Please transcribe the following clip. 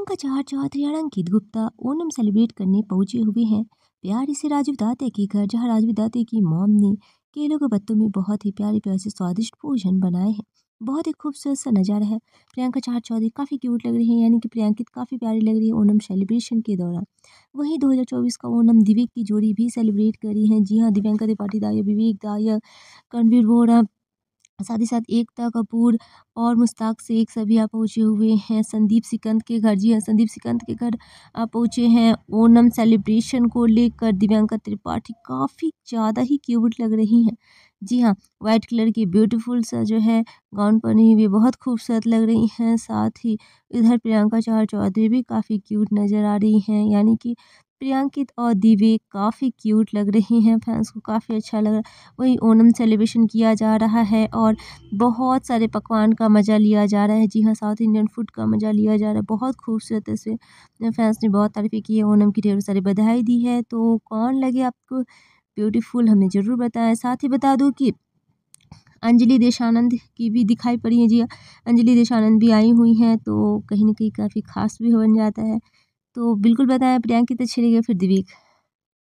प्रियंका का चार चौधरी अंकित गुप्ता ओणम सेलिब्रेट करने पहुंचे हुए हैं प्यार से राजीव दाते के घर जहां राजीव दाते की मॉम ने केलों के पत्तों में बहुत ही प्यारे प्यार से स्वादिष्ट भोजन बनाए हैं बहुत ही खूबसूरत सा नज़ारा है प्रियंका चार चौधरी काफ़ी क्यूट लग रही है यानी कि प्रियंकित काफ़ी प्यारी लग रही है ओणम सेलिब्रेशन के दौरान वहीं 2024 का ओणम दिव्य की जोड़ी भी सेलिब्रेट करी है जी हाँ दिव्यांका त्रिपाठी दाया विवेक दाय कणवीर वोरा साथ ही साथ एकता कपूर और मुश्ताक शेख सभी यहाँ पहुँचे हुए हैं संदीप सिकंद के घर जी हाँ संदीप सिकंद के घर आप पहुँचे हैं ओनम सेलिब्रेशन को लेकर दिव्यांका त्रिपाठी काफ़ी ज़्यादा ही क्यूट लग रही हैं जी हाँ वाइट कलर की ब्यूटीफुल सा जो है गाउन पहनी हुई बहुत खूबसूरत लग रही हैं साथ ही इधर प्रियंका चार चौधरी भी काफ़ी क्यूट नज़र आ रही हैं यानी कि प्रियंकित और दिव्य काफ़ी क्यूट लग रहे हैं फैंस को काफ़ी अच्छा लग रहा है वही ओनम सेलिब्रेशन किया जा रहा है और बहुत सारे पकवान का मज़ा लिया जा रहा है जी हाँ साउथ इंडियन फूड का मज़ा लिया जा रहा है बहुत खूबसूरत तस्वीर फैंस ने बहुत तारीफ़ की है ओनम की ढेर सारी बधाई दी है तो कौन लगे आपको ब्यूटीफुल हमें ज़रूर बताएं साथ ही बता दूँ कि अंजलि देशानंद की भी दिखाई पड़ी है जी हाँ, अंजलि देशानंद भी आई हुई हैं तो कहीं ना कहीं काफ़ी खास भी बन जाता है तो बिल्कुल बताएं प्रियांकी तो छिड़ी गई फिर दिवीक